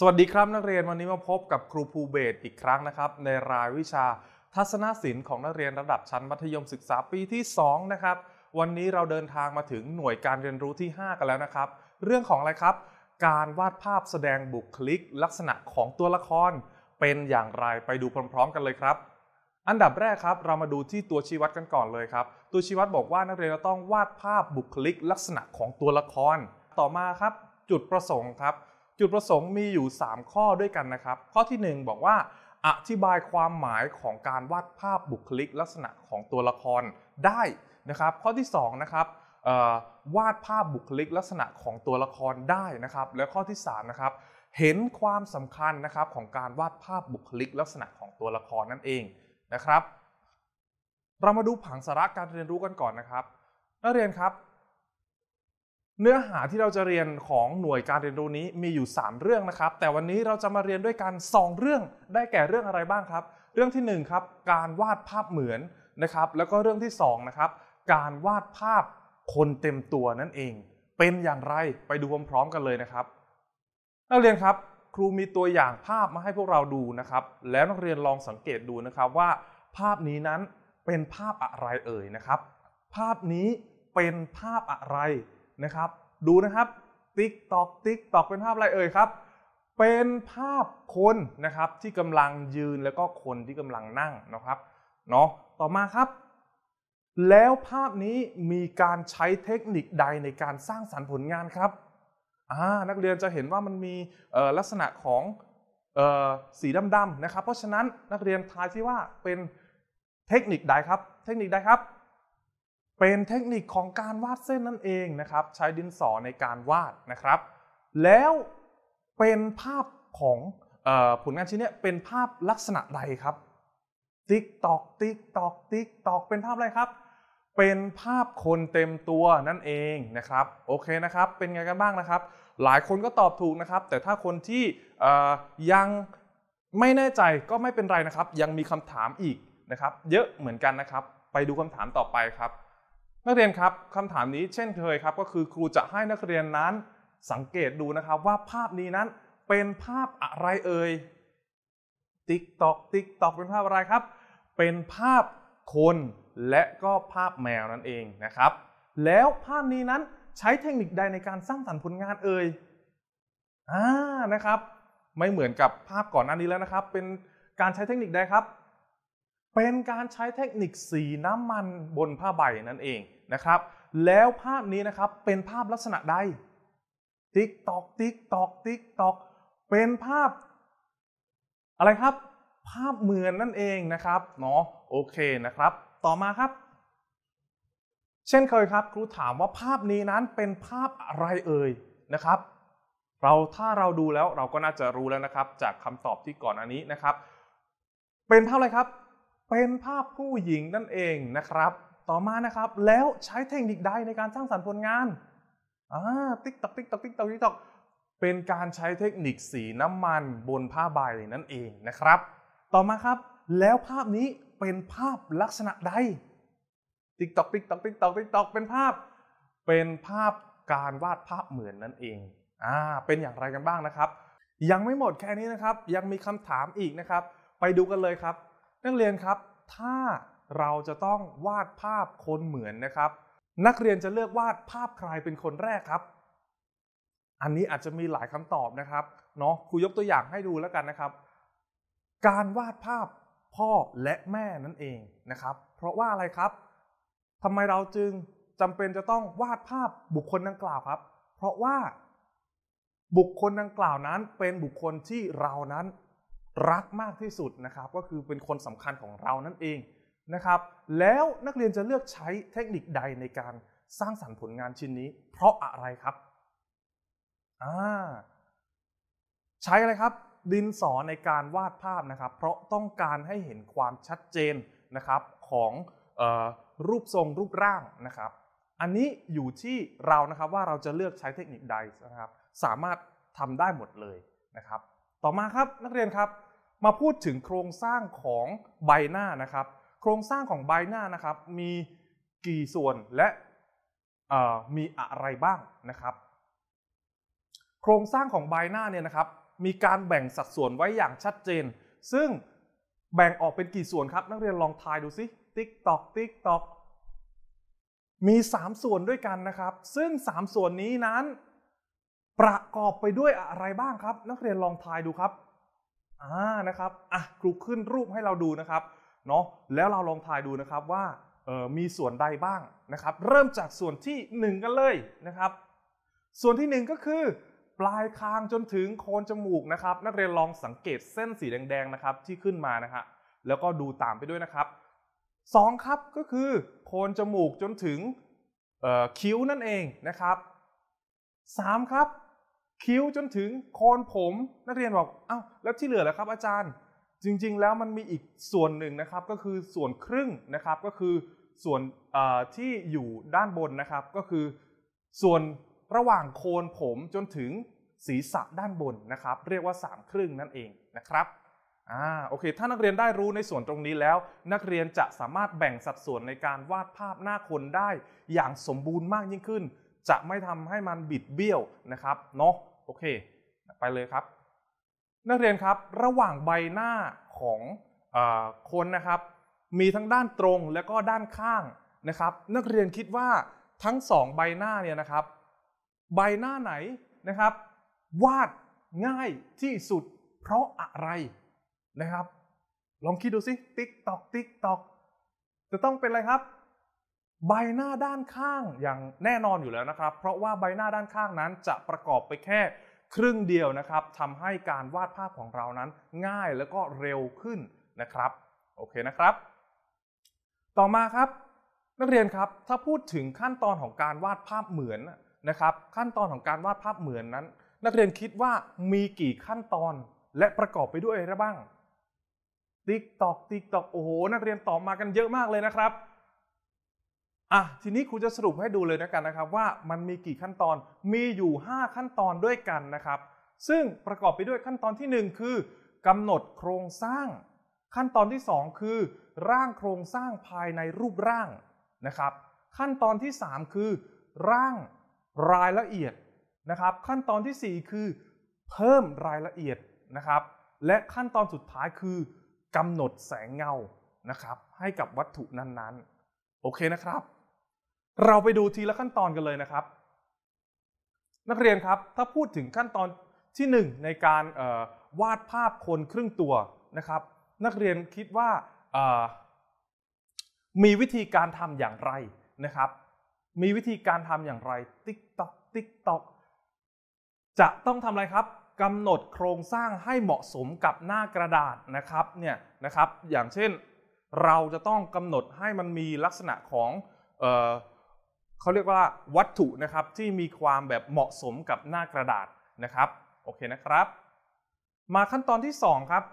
สวัสดีครับนักเรียนวันนี้มาพบกับครูภูเบศอีกครั้งนะครับ ในรายวิชา ทัศนศิลป์ของนักเรียนระดับชั้นมัธยมศึกษาปีที่ 2 นะครับ วันนี้เราเดินทางมาถึงหน่วยการเรียนรู้ที่ 5 กันแล้วนะครับ เรื่องของอะไรครับ การวาดภาพแสดงบุคลิกลักษณะของตัวละคร เป็นอย่างไรไปดูพร้อมๆ กันเลยครับ อันดับแรกครับ เรามาดูที่ตัวชี้วัดกันก่อนเลยครับตัวชี้วัดบอกว่านักเรียนต้องวาดภาพบุคลิกลักษณะของตัวละคร ต่อมาครับจุดประสงค์ครับจุดประสงค์มีอยู่ 3 ข้อด้วยกันนะครับ ข้อที่ 1 บอกว่าอธิบายความหมายของการวาดภาพบุคลิกลักษณะของตัวละครได้นะครับ ข้อที่ 2 นะครับวาดภาพบุคลิกลักษณะของตัวละครได้นะครับ และข้อที่3นะครับเห็นความสำคัญนะครับของการวาดภาพบุคลิกลักษณะของตัวละครนั่นเองนะครับ เรามาดูผังสาระการเรียนรู้กันก่อนนะครับนักเรียนครับเนื้อหาที่เราจะเรียนของหน่วยการเรียนรู้นี้มีอยู่ 3 เรื่องนะครับ แต่วันนี้เราจะมาเรียนด้วยกัน2เรื่องได้แก่เรื่องอะไรบ้างครับ เรื่องที่ 1 ครับ การวาดภาพเหมือนนะครับ แล้วก็เรื่องที่ 2 นะครับ การวาดภาพคนเต็มตัวนั่นเอง เป็นอย่างไรไปดูพร้อมๆกันเลยนะครับ นักเรียนครับครูมีตัวอย่างภาพมาให้พวกเราดูนะครับ แล้วนักเรียนลองสังเกตดูนะครับว่าภาพนี้นั้นเป็นภาพอะไรเอ่ยนะครับ ภาพนี้เป็นภาพอะไรนะครับดูนะครับติ๊กตอก ติ๊กตอกเป็นภาพอะไรเอ่ยครับ เป็นภาพคนนะครับที่กำลังยืนแล้วก็คนที่กำลังนั่งนะครับเนาะต่อมาครับ แล้วภาพนี้มีการใช้เทคนิคใดในการสร้างสรรค์ผลงานครับนักเรียนจะเห็นว่ามันมีลักษณะของสีดำๆนะครับ เพราะฉะนั้นนักเรียนทายที่ว่าเป็นเทคนิคใดครับ เทคนิคใดครับเป็นเทคนิคของการวาดเส้นนั่นเองนะครับ ใช้ดินสอในการวาดนะครับ แล้วเป็นภาพของออผลงานชิ้นนี้เป็นภาพลักษณะใดครับ ติ๊กตอกติ๊กตอก ติ๊กตอกเป็นภาพอะไรครับ เป็นภาพคนเต็มตัวนั่นเองนะครับโอเคนะครับ เป็นไงกันบ้างนะครับ หลายคนก็ตอบถูกนะครับ แต่ถ้าคนที่ยังไม่แน่ใจก็ไม่เป็นไรนะครับ ยังมีคำถามอีกนะครับ เยอะเหมือนกันนะครับ ไปดูคำถามต่อไปครับนักเรียนครับคำถามนี้เช่นเคยครับก็คือครูจะให้นักเรียนนั้นสังเกตดูนะครับว่าภาพนี้นั้นเป็นภาพอะไรเอ่ยติ๊กตอกติ๊กตอกเป็นภาพอะไรครับ เป็นภาพคนและก็ภาพแมวนั่นเองนะครับ แล้วภาพนี้นั้นใช้เทคนิคใดในการสร้างสรรค์ผลงานเอ่ยอ่านะครับ ไม่เหมือนกับภาพก่อนหน้านี้แล้วนะครับ เป็นการใช้เทคนิคใดครับ เป็นการใช้เทคนิคสีน้ำมันบนผ้าใบนั่นเองนะครับแล้วภาพนี้นะครับเป็นภาพลักษณะใดติ๊กตอกติ๊กตอกติ๊กตอกเป็นภาพ อะไรครับ ภาพเหมือนนั่นเองนะครับเนาะโอเคนะครับ ต่อมาครับ เช่นเคยครับ ครูถามว่าภาพนี้นั้นเป็นภาพอะไรเอ่ยนะครับ เราถ้าเราดูแล้วเราก็น่าจะรู้แล้วนะครับ จากคำตอบที่ก่อนอันนี้นะครับ เป็นภาพอะไรครับ เป็นภาพผู้หญิงนั่นเองนะครับต่อมานะครับแล้วใช้เทคนิคใดในการสร้างสรรค์ผลงานอ่าติ๊กตอกติ๊กตอกติ๊กตอกติ๊กตอก เป็นการใช้เทคนิคสีน้ำมันบนผ้าใบนั่นเองนะครับ ต่อมาครับ แล้วภาพนี้เป็นภาพลักษณะใด ติ๊กตอกติ๊กตอกติ๊กตอกติ๊กตอก เป็นภาพ เป็นภาพการวาดภาพเหมือนนั่นเอง อ่า เป็นอย่างไรกันบ้างนะครับ ยังไม่หมดแค่นี้นะครับ ยังมีคำถามอีกนะครับ ไปดูกันเลยครับนักเรียนครับถ้าเราจะต้องวาดภาพคนเหมือนนะครับ นักเรียนจะเลือกวาดภาพใครเป็นคนแรกครับ อันนี้อาจจะมีหลายคำตอบนะครับ เนาะครูยกตัวอย่างให้ดูแล้วกันนะครับ การวาดภาพพ่อและแม่นั่นเองนะครับ เพราะว่าอะไรครับทำไมเราจึงจำเป็นจะต้องวาดภาพบุคคลดังกล่าวครับ เพราะว่าบุคคลดังกล่าวนั้นเป็นบุคคลที่เรานั้นรักมากที่สุดนะครับ ก็คือเป็นคนสำคัญของเรานั่นเองนะครับแล้วนักเรียนจะเลือกใช้เทคนิคใดในการสร้างสรรค์ผลงานชิ้นนี้เพราะอะไรครับอ่าใช้อะไรครับดินสอในการวาดภาพนะครับ เพราะต้องการให้เห็นความชัดเจนนะครับของรูปทรงรูปร่างนะครับ อันนี้อยู่ที่เรานะครับว่าเราจะเลือกใช้เทคนิคใดนะครับ สามารถทำได้หมดเลยนะครับ ต่อมาครับนักเรียนครับมาพูดถึงโครงสร้างของใบหน้านะครับโครงสร้างของใบหน้านะครับมีกี่ส่วนและมีอะไรบ้างนะครับ โครงสร้างของใบหน้าเนี่ยนะครับ มีการแบ่งสัดส่วนไว้อย่างชัดเจน ซึ่งแบ่งออกเป็นกี่ส่วนครับ นักเรียนลองทายดูสิติ๊กตอก ติ๊กตอก มี 3 ส่วนด้วยกันนะครับ ซึ่ง 3 ส่วนนี้นั้น ประกอบไปด้วยอะไรบ้างครับ นักเรียนลองทายดูครับอ่านะครับอ่ะครูขึ้นรูปให้เราดูนะครับเนาะแล้วเราลองทายดูนะครับว่ามีส่วนใดบ้างนะครับ เริ่มจากส่วนที่1กันเลยนะครับส่วนที่1ก็คือปลายคางจนถึงโคนจมูกนะครับ นักเรียนลองสังเกตเส้นสีแดงๆนะครับที่ขึ้นมานะฮะแล้วก็ดูตามไปด้วยนะครับ 2 ครับก็คือ โคนจมูกจนถึงคิ้วนั่นเองนะครับ 3 ครับคิ้วจนถึงโคนผมนักเรียนบอกอา้าวแล้วที่เหลือแล้ะครับ อาจารย์จริงๆ แล้วมันมีอีกส่วนหนึ่งนะครับก็คือส่วนครึ่งนะครับก็คือส่วนที่อยู่ด้านบนนะครับก็คือ ส่วนระหว่างโคนผมจนถึงศีรษะด้านบนนะครับ เรียกว่า3ครึ่งนั่นเองนะครับอ่าโอเค ถ้านักเรียนได้รู้ในส่วนตรงนี้แล้ว นักเรียนจะสามารถแบ่งสัดส่วนในการวาดภาพหน้าคนได้อย่างสมบูรณ์มากยิ่งขึ้น จะไม่ทำให้มันบิดเบี้ยวนะครับเนาะโอเคไปเลยครับนักเรียนครับ ระหว่างใบหน้าของอคนนะครับ มีทั้งด้านตรงและก็ด้านข้างนะครับ นักเรียนคิดว่าทั้งสองใบหน้าเนี่ยนะครับ ใบหน้าไหนนะครับ วาดง่ายที่สุดเพราะอะไรนะครับ ลองคิดดูสิติ๊กตอกติ๊กตอกจะต้องเป็นอะไรครับ ใบหน้าด้านข้างอย่างแน่นอนอยู่แล้วนะครับ เพราะว่าใบหน้าด้านข้างนั้นจะประกอบไปแค่ครึ่งเดียวนะครับทำให้การวาดภาพของเรานั้นง่ายแล้วก็เร็วขึ้นนะครับ โอเคนะครับ ต่อมาครับ นักเรียนครับถ้าพูดถึงขั้นตอนของการวาดภาพเหมือนนะครับ ขั้นตอนของการวาดภาพเหมือนนั้น นักเรียนคิดว่ามีกี่ขั้นตอนและประกอบไปด้วยอะไรบ้าง ติ๊กตอก ติ๊กตอกโอ้โหนักเรียนตอบมากันเยอะมากเลยนะครับอ่ะทีนี้ครูจะสรุปให้ดูเลยนะกันนะครับว่ามันมีกี่ขั้นตอนมีอยู่ 5 ขั้นตอนด้วยกันนะครับ ซึ่งประกอบไปด้วยขั้นตอนที่ 1 คือกำหนดโครงสร้าง ขั้นตอนที่ 2 คือ ร่างโครงสร้างภายในรูปร่างนะครับ ขั้นตอนที่ 3 คือ ร่างรายละเอียดนะครับ ขั้นตอนที่ 4คือ เพิ่มรายละเอียดนะครับ และขั้นตอนสุดท้ายคือกำหนดแสงเงานะครับ ให้กับวัตถุนั้นๆ โอเคนะครับเราไปดูทีละขั้นตอนกันเลยนะครับ นักเรียนครับถ้าพูดถึงขั้นตอนที่ 1 ในการวาดภาพคนครึ่งตัวนะครับ นักเรียนคิดว่ามีวิธีการทำอย่างไรนะครับ มีวิธีการทำอย่างไร ติ๊กตอกติ๊กตอกจะต้องทำอะไรครับกำหนดโครงสร้างให้เหมาะสมกับหน้ากระดาษนะครับเนี่ยนะครับ อย่างเช่นเราจะต้องกำหนดให้มันมีลักษณะของเขาเรียกว่าวัตถุนะครับที่มีความแบบเหมาะสมกับหน้ากระดาษนะครับโอเคนะครับ มาขั้นตอนที่2ครับ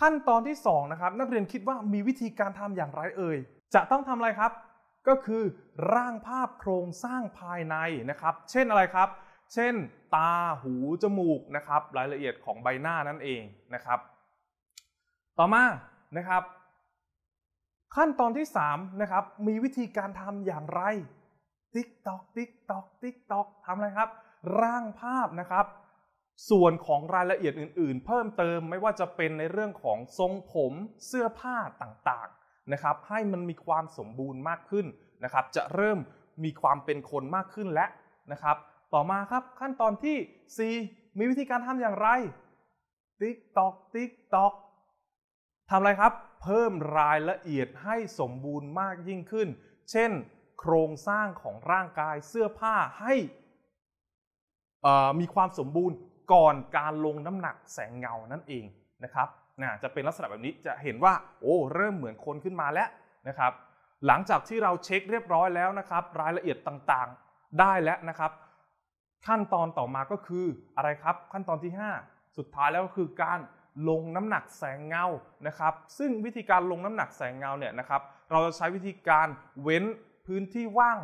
ขั้นตอนที่2นะครับนักเรียนคิดว่ามีวิธีการทำอย่างไรเอ่ยจะต้องทำอะไรครับ ก็คือร่างภาพโครงสร้างภายในนะครับ เช่นอะไรครับ เช่นตาหู จมูกนะครับ รายละเอียดของใบหน้านั่นเองนะครับ ต่อมานะครับ ขั้นตอนที่3นะครับมีวิธีการทำอย่างไรติ๊กตอกติ๊กตอกติ๊กตอกทำ อะไรครับ ร่างภาพนะครับ ส่วนของรายละเอียดอื่น ๆ เพิ่มเติมไม่ว่าจะเป็นในเรื่องของทรงผมเสื้อผ้าต่างๆนะครับให้มันมีความสมบูรณ์มากขึ้นนะครับจะเริ่มมีความเป็นคนมากขึ้นและนะครับ ต่อมาครับขั้นตอนที่4มีวิธีการทำอย่างไรติ๊กตอกติ๊กตอกทำอะไรครับ เพิ่มรายละเอียดให้สมบูรณ์มากยิ่งขึ้น เช่นโครงสร้างของร่างกายเสื้อผ้าให้ มีความสมบูรณ์ก่อนการลงน้ำหนักแสงเงา นั่นเองนะครับนะจะเป็นลักษณะแบบนี้จะเห็นว่าโอ้เริ่มเหมือนคนขึ้นมาแล้วนะครับ หลังจากที่เราเช็คเรียบร้อยแล้วนะครับ รายละเอียดต่างๆได้แล้วนะครับ ขั้นตอนต่อมาก็คืออะไรครับ ขั้นตอนที่5สุดท้ายแล้วก็คือการลงน้ำหนักแสงเงา นะครับ ซึ่งวิธีการลงน้ำหนักแสงเงาเนี่ยนะครับ เราจะใช้วิธีการเว้นพื้นที่ว่าง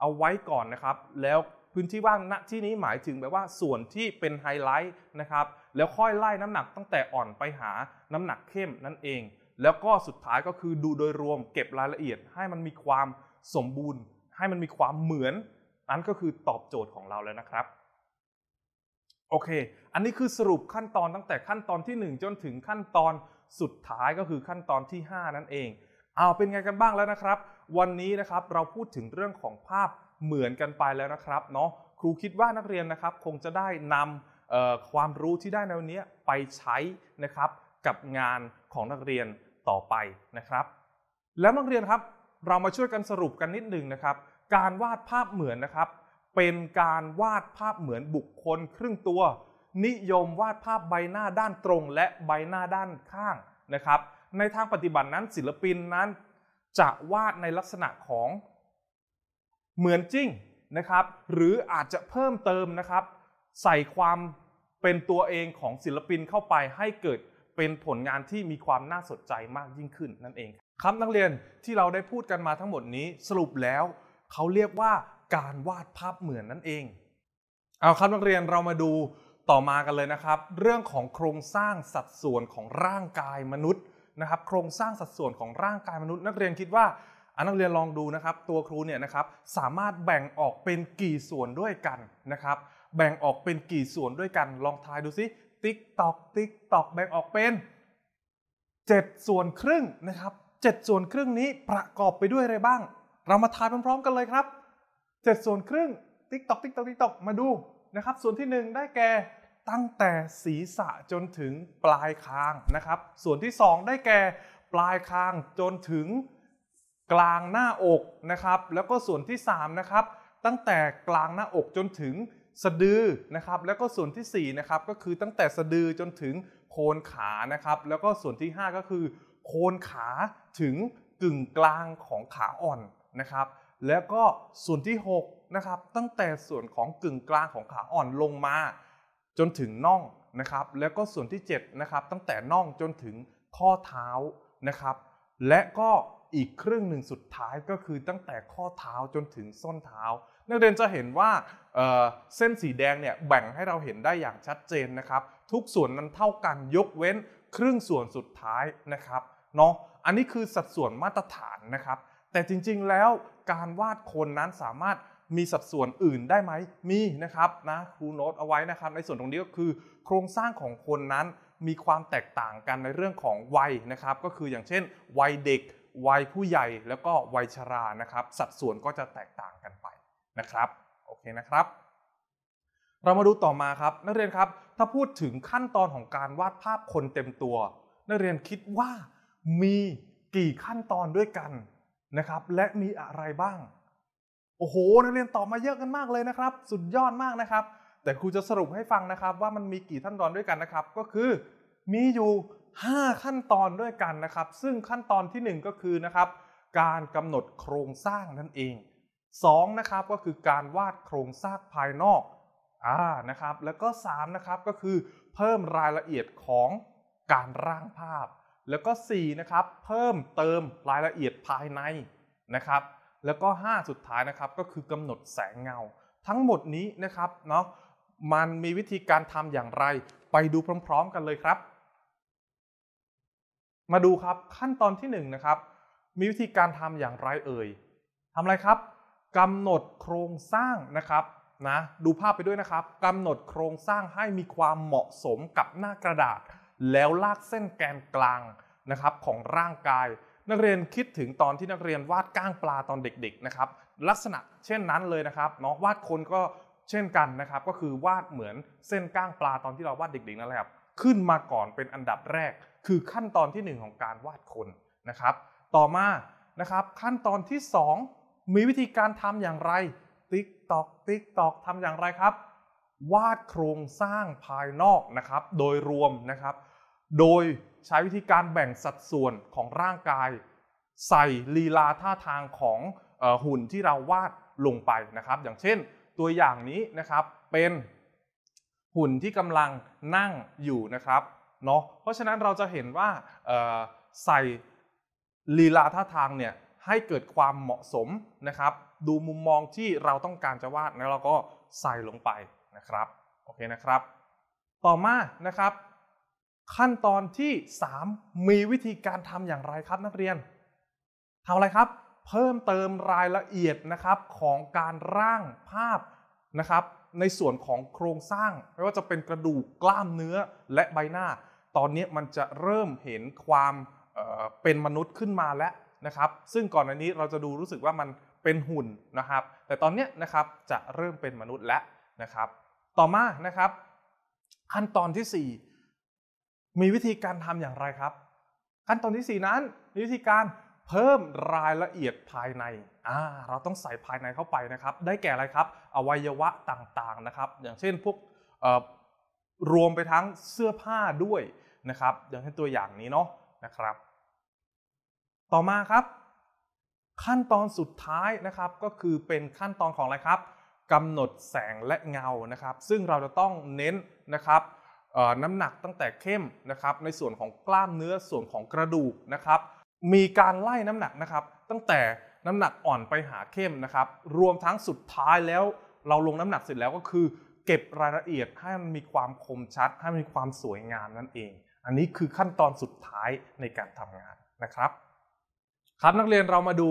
เอาไว้ก่อนนะครับ แล้วพื้นที่ว่างณที่นี้หมายถึงแบบว่าส่วนที่เป็นไฮไลท์นะครับแล้วค่อยไล่น้ำหนักตั้งแต่อ่อนไปหาน้ำหนักเข้มนั่นเอง แล้วก็สุดท้ายก็คือดูโดยรวมเก็บรายละเอียดให้มันมีความสมบูรณ์ ให้มันมีความเหมือนนั้นก็คือตอบโจทย์ของเราแล้วนะครับ โอเค อันนี้คือสรุปขั้นตอนตั้งแต่ขั้นตอนที่ 1 จนถึงขั้นตอนสุดท้ายก็คือขั้นตอนที่ 5นั่นเอง เอาเป็นไงกันบ้างแล้วนะครับวันนี้นะครับ เราพูดถึงเรื่องของภาพเหมือนกันไปแล้วนะครับเนาะครูคิดว่านักเรียนนะครับคงจะได้นำความรู้ที่ได้ในวันนี้ไปใช้นะครับกับงานของนักเรียนต่อไปนะครับ แล้วนักเรียนครับเรามาช่วยกันสรุปกันนิดหนึ่งนะครับ การวาดภาพเหมือนนะครับ เป็นการวาดภาพเหมือนบุคคล ครึ่งตัว นิยมวาดภาพใบหน้าด้านตรงและใบหน้าด้านข้างนะครับ ในทางปฏิบัตินั้นศิลปินนั้นจะวาดในลักษณะของเหมือนจริงนะครับ หรืออาจจะเพิ่มเติมนะครับ ใส่ความเป็นตัวเองของศิลปินเข้าไปให้เกิดเป็นผลงานที่มีความน่าสนใจมากยิ่งขึ้นนั่นเองครับนักเรียนที่เราได้พูดกันมาทั้งหมดนี้สรุปแล้วเขาเรียกว่าการวาดภาพเหมือนนั่นเองเอาครับนักเรียนเรามาดูต่อมากันเลยนะครับ เรื่องของโครงสร้างสัดส่วนของร่างกายมนุษย์นะครับโครงสร้างสัดส่วนของร่างกายมนุษย์ นักเรียนคิดว่าอันนักเรียนลองดูนะครับ ตัวครูเนี่ยนะครับสามารถแบ่งออกเป็นกี่ส่วนด้วยกันนะครับแบ่งออกเป็นกี่ส่วนด้วยกัน ลองทายดูซิติ๊กตอก ติ๊กตอก แบ่งออกเป็น 7 ส่วนครึ่งนะครับ7ส่วนครึ่งนี้ประกอบไปด้วยอะไรบ้าง เรามาทายพร้อมๆกันเลยครับ 7 ส่วนครึ่ง ติ๊กตอกติ๊กตอกติ๊กตอกมาดูนะครับส่วนที่ 1 ได้แก่ตั้งแต่ศีรษะจนถึงปลายคางนะครับ ส่วนที่ 2 ได้แก่ปลายคางจนถึงกลางหน้าอกนะครับ แล้วก็ส่วนที่3นะครับ ตั้งแต่กลางหน้าอกจนถึงสะดือนะครับ แล้วก็ส่วนที่4นะครับ ก็คือตั้งแต่สะดือจนถึงโคนขานะครับ แล้วก็ส่วนที่5ก็คือโคนขาถึงกึ่งกลางของขาอ่อนนะครับ แล้วก็ส่วนที่6นะครับ ตั้งแต่ส่วนของกึ่งกลางของขาอ่อนลงมาจนถึงน่องนะครับแล้วก็ส่วนที่7นะครับตั้งแต่น่องจนถึงข้อเท้านะครับและก็อีกครึ่งหนึ่งสุดท้ายก็คือตั้งแต่ข้อเท้าจนถึงส้นเท้านักเรียนจะเห็นว่าเเส้นสีแดงเนี่ยแบ่งให้เราเห็นได้อย่างชัดเจนนะครับ ทุกส่วนนั้นเท่ากันยกเว้นครึ่งส่วนสุดท้ายนะครับเนาะอันนี้คือสัดส่วนมาตรฐานนะครับ แต่จริง ๆแล้วการวาดคนนั้นสามารถมีสัดส่วนอื่นได้ไหมมีนะครับนะครูโน้ตเอาไว้นะครับในส่วนตรงนี้ก็คือ โครงสร้างของคนนั้นมีความแตกต่างกันในเรื่องของวัยนะครับก็คืออย่างเช่นวัยเด็กวัยผู้ใหญ่แล้วก็วัยชรานะครับ สัดส่วนก็จะแตกต่างกันไปนะครับโอเคนะครับ เรามาดูต่อมาครับนักเรียนครับถ้าพูดถึงขั้นตอนของการวาดภาพคนเต็มตัวนักเรียนคิดว่ามีกี่ขั้นตอนด้วยกันนะครับและมีอะไรบ้างโอ้โหนักเรียนตอบมาเยอะกันมากเลยนะครับ สุดยอดมากนะครับ แต่ครูจะสรุปให้ฟังนะครับว่ามันมีกี่ขั้นตอนด้วยกันนะครับ ก็คือมีอยู่ 5 ขั้นตอนด้วยกันนะครับ ซึ่งขั้นตอนที่1ก็คือนะครับการกำหนดโครงสร้างนั่นเอง 2 นะครับก็คือการวาดโครงสร้างภายนอกอ่านะครับ แล้วก็ 3 นะครับก็คือเพิ่มรายละเอียดของการร่างภาพ แล้วก็ 4 นะครับ เพิ่มเติมรายละเอียดภายในนะครับแล้วก็ 5 สุดท้ายนะครับก็คือกำหนดแสงเงา ทั้งหมดนี้นะครับเนาะมันมีวิธีการทำอย่างไรไปดูพร้อมๆกันเลยครับ มาดูครับขั้นตอนที่1นนะครับมีวิธีการทำอย่างไรเอ่ยทำอะไรครับกำหนดโครงสร้างนะครับนะดูภาพไปด้วยนะครับกำหนดโครงสร้างให้มีความเหมาะสมกับหน้ากระดาษ แล้วลากเส้นแกนกลางนะครับ ของร่างกายนักเรียนคิดถึงตอนที่นักเรียนวาดก้างปลาตอนเด็ก ๆนะครับ ลักษณะเช่นนั้นเลยนะครับเนาะวาดคนก็เช่นกันนะครับก็คือวาดเหมือนเส้นก้างปลาตอนที่เราวาดเด็กๆนั่นแหละครับขึ้นมาก่อนเป็นอันดับแรก คือขั้นตอนที่ 1 ของการวาดคนนะครับ ต่อมานะครับขั้นตอนที่ 2 มีวิธีการทำอย่างไร ติ๊กตอก ติ๊กตอกทำอย่างไรครับ วาดโครงสร้างภายนอกนะครับ โดยรวมนะครับโดยใช้วิธีการแบ่งสัดส่วนของร่างกาย ใส่ลีลาท่าทางของหุ่นที่เราวาดลงไปนะครับ อย่างเช่นตัวอย่างนี้นะครับเป็นหุ่นที่กำลังนั่งอยู่นะครับเนาะเพราะฉะนั้นเราจะเห็นว่าใส่ลีลาท่าทางเนี่ย ให้เกิดความเหมาะสมนะครับ ดูมุมมองที่เราต้องการจะวาดแล้วเราก็ใส่ลงไปนะครับโอเคนะครับ ต่อมานะครับขั้นตอนที่ 3 มีวิธีการทำอย่างไรครับ นักเรียนทำอะไรครับ เพิ่มเติมรายละเอียดนะครับของการร่างภาพนะครับ ในส่วนของโครงสร้าง ไม่ว่าจะเป็นกระดูกกล้ามเนื้อและใบหน้า ตอนนี้มันจะเริ่มเห็นความเเป็นมนุษย์ขึ้นมาแล้วนะครับ ซึ่งก่อนอันนี้เราจะดูรู้สึกว่ามันเป็นหุ่นนะครับ แต่ตอนนี้นะครับจะเริ่มเป็นมนุษย์แล้วนะครับ ต่อมานะครับขั้นตอนที่4มีวิธีการทำอย่างไรครับ ขั้นตอนที่ 4 นั้นมีวิธีการเพิ่มรายละเอียดภายใน อ่าเราต้องใส่ภายในเข้าไปนะครับ ได้แก่อะไรครับ อวัยวะต่างๆนะครับ อย่างเช่นพวกรวมไปทั้งเสื้อผ้าด้วยนะครับ อย่างเช่นตัวอย่างนี้เนาะนะครับ ต่อมาครับ ขั้นตอนสุดท้ายนะครับก็คือเป็นขั้นตอนของอะไรครับกำหนดแสงและเงานะครับ ซึ่งเราจะต้องเน้นนะครับน้ำหนักตั้งแต่เข้มนะครับในส่วนของกล้ามเนื้อส่วนของกระดูกนะครับ มีการไล่น้ำหนักนะครับตั้งแต่น้ำหนักอ่อนไปหาเข้มนะครับ รวมทั้งสุดท้ายแล้วเราลงน้ำหนักเสร็จแล้วก็คือ เก็บรายละเอียดให้มันมีความคมชัด ให้มันมีความสวยงามนั่นเอง อันนี้คือขั้นตอนสุดท้ายในการทำงานนะครับครับนักเรียนเรามาดู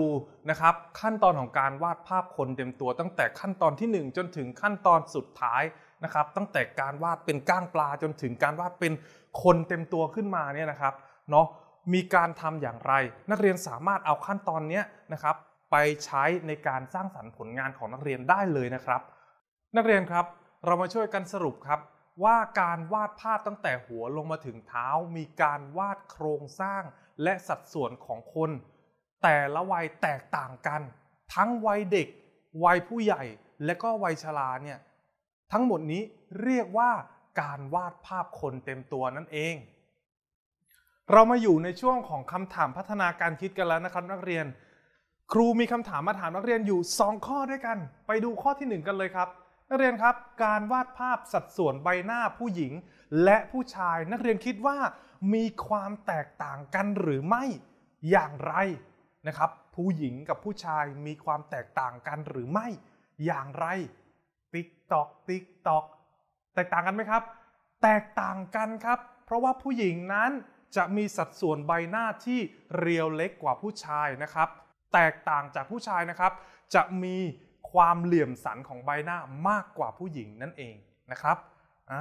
นะครับขั้นตอนของการวาดภาพคนเต็มตัว ตั้งแต่ขั้นตอนที่ 1 จนถึงขั้นตอนสุดท้ายนะครับตั้งแต่การวาดเป็นก้างปลาจนถึงการวาดเป็นคนเต็มตัวขึ้นมาเนี่ยนะครับเนาะมีการทำอย่างไร นักเรียนสามารถเอาขั้นตอนนี้นะครับไปใช้ในการสร้างสรรค์ผลงานของนักเรียนได้เลยนะครับ นักเรียนครับเรามาช่วยกันสรุปครับ ว่าการวาดภาพตั้งแต่หัวลงมาถึงเท้า มีการวาดโครงสร้างและสัดส่วนของคน แต่ละวัยแตกต่างกัน ทั้งวัยเด็ก วัยผู้ใหญ่และก็วัยชราเนี่ยทั้งหมดนี้เรียกว่าการวาดภาพคนเต็มตัวนั่นเอง เรามาอยู่ในช่วงของคำถามพัฒนาการคิดกันแล้วนะครับ นักเรียน ครูมีคำถามมาถามนักเรียนอยู่ 2 ข้อด้วยกัน ไปดูข้อที่ 1 กันเลยครับ นักเรียนครับ การวาดภาพสัดส่วนใบหน้าผู้หญิง และผู้ชายนักเรียนคิดว่า มีความแตกต่างกันหรือไม่อย่างไรนะครับ ผู้หญิงกับผู้ชายมีความแตกต่างกันหรือไม่อย่างไรติ๊กตอกติ๊กตอกแตกต่างกันไหมครับ แตกต่างกันครับ เพราะว่าผู้หญิงนั้นจะมีสัดส่วนใบหน้าที่เรียวเล็กกว่าผู้ชายนะครับ แตกต่างจากผู้ชายนะครับ จะมีความเหลี่ยมสันของใบหน้ามากกว่าผู้หญิงนั่นเองนะครับอ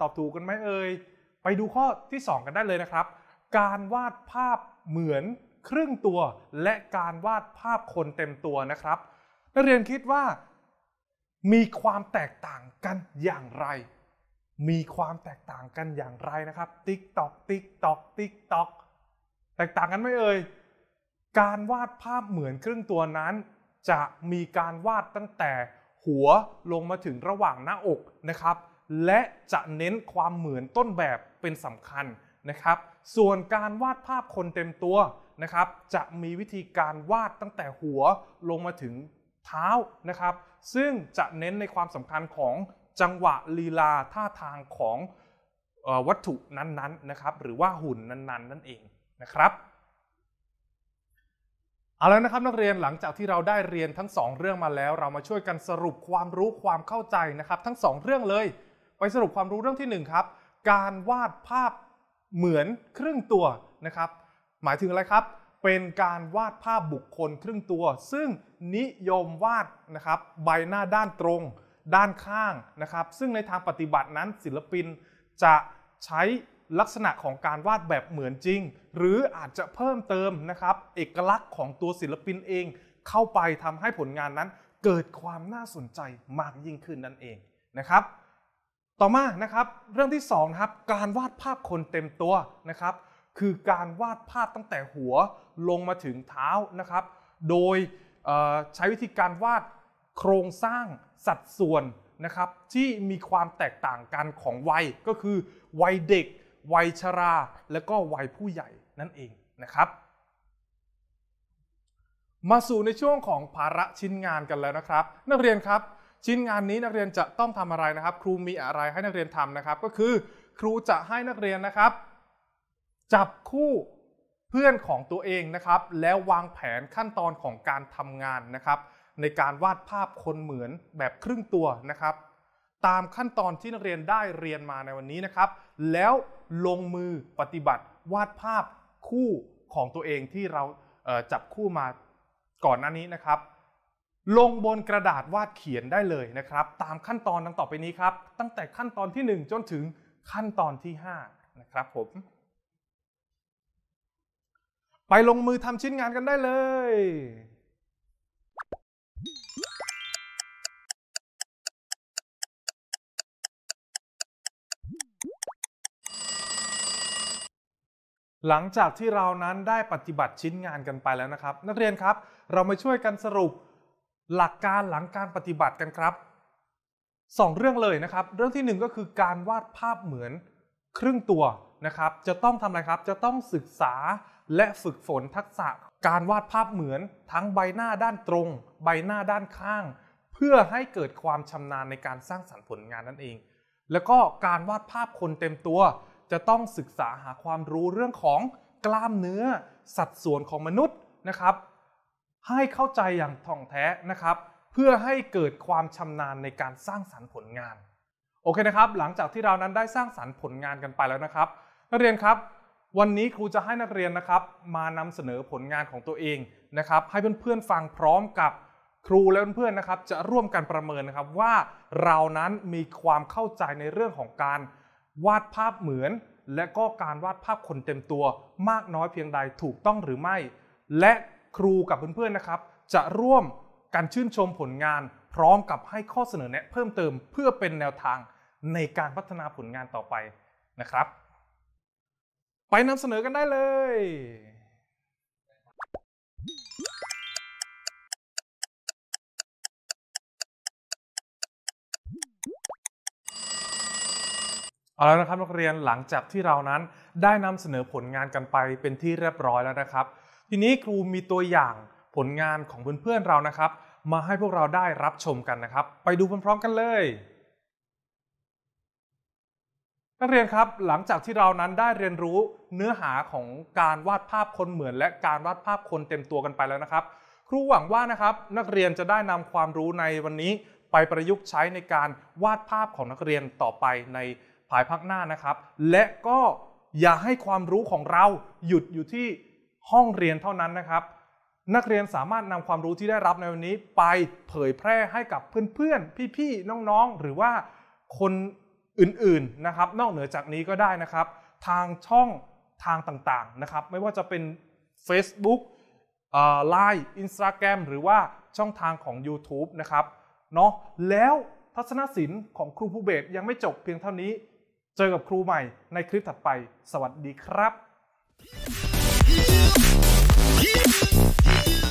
ตอบถูกกันไหมเอ่ยไปดูข้อที่ 2 กันได้เลยนะครับ การวาดภาพเหมือนครึ่งตัว และการวาดภาพคนเต็มตัวนะครับนักเรียนคิดว่ามีความแตกต่างกันอย่างไร มีความแตกต่างกันอย่างไรนะครับติ๊กตอก ติ๊กตอกติ๊กตอกแตกต่างกันไม่เอ่ยการวาดภาพเหมือนครึ่งตัวนั้น จะมีการวาดตั้งแต่หัวลงมาถึงระหว่างหน้าอกนะครับ และจะเน้นความเหมือนต้นแบบเป็นสำคัญนะครับ ส่วนการวาดภาพคนเต็มตัวนะครับ จะมีวิธีการวาดตั้งแต่หัวลงมาถึงเท้านะครับซึ่งจะเน้นในความสำคัญของจังหวะลีลาท่าทางของวัตถุนั้นๆนะครับ หรือว่าหุ่นนั้นๆ นั่นเองนะครับเอาแล้วนะครับนักเรียนหลังจากที่เราได้เรียนทั้ง 2 เรื่องมาแล้ว เรามาช่วยกันสรุปความรู้ความเข้าใจนะครับ ทั้ง 2 เรื่องเลย ไปสรุปความรู้เรื่องที่ 1 ครับ การวาดภาพเหมือนครึ่งตัวนะครับ หมายถึงอะไรครับเป็นการวาดภาพบุคคลครึ่งตัว ซึ่งนิยมวาดนะครับใบหน้าด้านตรงด้านข้างนะครับ ซึ่งในทางปฏิบัตินั้นศิลปินจะใช้ลักษณะของการวาดแบบเหมือนจริง หรืออาจจะเพิ่มเติมนะครับ เอกลักษณ์ของตัวศิลปินเอง เข้าไปทำให้ผลงานนั้น เกิดความน่าสนใจมากยิ่งขึ้นนั่นเองนะครับ ต่อมานะครับเรื่องที่ 2 นะครับ การวาดภาพคนเต็มตัวนะครับคือการวาดภาพตั้งแต่หัวลงมาถึงเท้านะครับ โดยใช้วิธีการวาดโครงสร้างสัดส่วนนะครับ ที่มีความแตกต่างกันของวัยก็คือวัยเด็กวัยชรา และก็วัยผู้ใหญ่นั่นเองนะครับ มาสู่ในช่วงของภาระชิ้นงานกันแล้วนะครับ นักเรียนครับชิ้นงานนี้นักเรียนจะต้องทำอะไรนะครับ ครูมีอะไรให้นักเรียนทำนะครับ ก็คือครูจะให้นักเรียนนะครับจับคู่เพื่อนของตัวเองนะครับ แล้ววางแผนขั้นตอนของการทำงานนะครับ ในการวาดภาพคนเหมือนแบบครึ่งตัวนะครับ ตามขั้นตอนที่นักเรียนได้เรียนมาในวันนี้นะครับ แล้วลงมือปฏิบัติวาดภาพคู่ของตัวเองที่เราจับคู่มาก่อนหน้านี้นะครับ ลงบนกระดาษวาดเขียนได้เลยนะครับ ตามขั้นตอนดังต่อไปนี้ครับ ตั้งแต่ขั้นตอนที่ 1 จนถึงขั้นตอนที่5นะครับผมไปลงมือทำชิ้นงานกันได้เลย หลังจากที่เรานั้นได้ปฏิบัติชิ้นงานกันไปแล้วนะครับ นักเรียนครับ เรามาช่วยกันสรุปหลักการหลังการปฏิบัติกันครับสองเรื่องเลยนะครับ เรื่องที่หนึ่งก็คือการวาดภาพเหมือนครึ่งตัวนะครับ จะต้องทำอะไรครับจะต้องศึกษาและฝึกฝนทักษะการวาดภาพเหมือนทั้งใบหน้าด้านตรง ใบหน้าด้านข้าง เพื่อให้เกิดความชำนาญในการสร้างสรรค์ผลงานนั่นเอง แล้วก็การวาดภาพคนเต็มตัว จะต้องศึกษาหาความรู้เรื่องของกล้ามเนื้อ สัดส่วนของมนุษย์นะครับ ให้เข้าใจอย่างท่องแท้นะครับ เพื่อให้เกิดความชำนาญในการสร้างสรรค์ผลงานโอเคนะครับ หลังจากที่เรานั้นได้สร้างสรรค์ผลงานกันไปแล้วนะครับนักเรียนครับวันนี้ครูจะให้นักเรียนนะครับ มานำเสนอผลงานของตัวเองนะครับ ให้เพื่อนๆฟังพร้อมกับครู และเพื่อนๆนะครับ จะร่วมกันประเมินนะครับว่าเรานั้นมีความเข้าใจในเรื่องของการวาดภาพเหมือน และก็การวาดภาพคนเต็มตัวมากน้อยเพียงใดถูกต้องหรือไม่ และครูกับเพื่อนๆนะครับ จะร่วมกันชื่นชมผลงาน พร้อมกับให้ข้อเสนอแนะเพิ่มเติมเพื่อเป็นแนวทางในการพัฒนาผลงานต่อไปนะครับไปนำเสนอกันได้เลยเอาแล้วนะครับ นักเรียนหลังจากที่เรานั้นได้นำเสนอผลงานกันไปเป็นที่เรียบร้อยแล้วนะครับ ทีนี้ครูมีตัวอย่างผลงานของเพื่อนๆเรานะครับ มาให้พวกเราได้รับชมกันนะครับ ไปดูพร้อมๆ กันเลยนักเรียนครับ หลังจากที่เรานั้นได้เรียนรู้เนื้อหาของการวาดภาพคนเหมือน และการวาดภาพคนเต็มตัวกันไปแล้วนะครับ ครูหวังว่านะครับนักเรียนจะได้นำความรู้ในวันนี้ไปประยุกต์ใช้ในการวาดภาพของนักเรียนต่อไปในภายภาคหน้านะครับ และก็อย่าให้ความรู้ของเราหยุดอยู่ที่ห้องเรียนเท่านั้นนะครับ นักเรียนสามารถนำความรู้ที่ได้รับในวันนี้ ไปเผยแพร่ให้กับเพื่อนๆพี่ๆน้องๆหรือว่าคนอื่นๆ นะครับ นอกเหนือจากนี้ก็ได้นะครับ ทางช่องทางต่าง ๆ นะครับ ไม่ว่าจะเป็น Facebook ไลน์อินสตาแกรมหรือว่าช่องทางของ YouTube นะครับเนาะแล้วทัศนศิลป์ของครูภูเบศยังไม่จบเพียงเท่านี้ เจอกับครูใหม่ในคลิปถัดไปสวัสดีครับ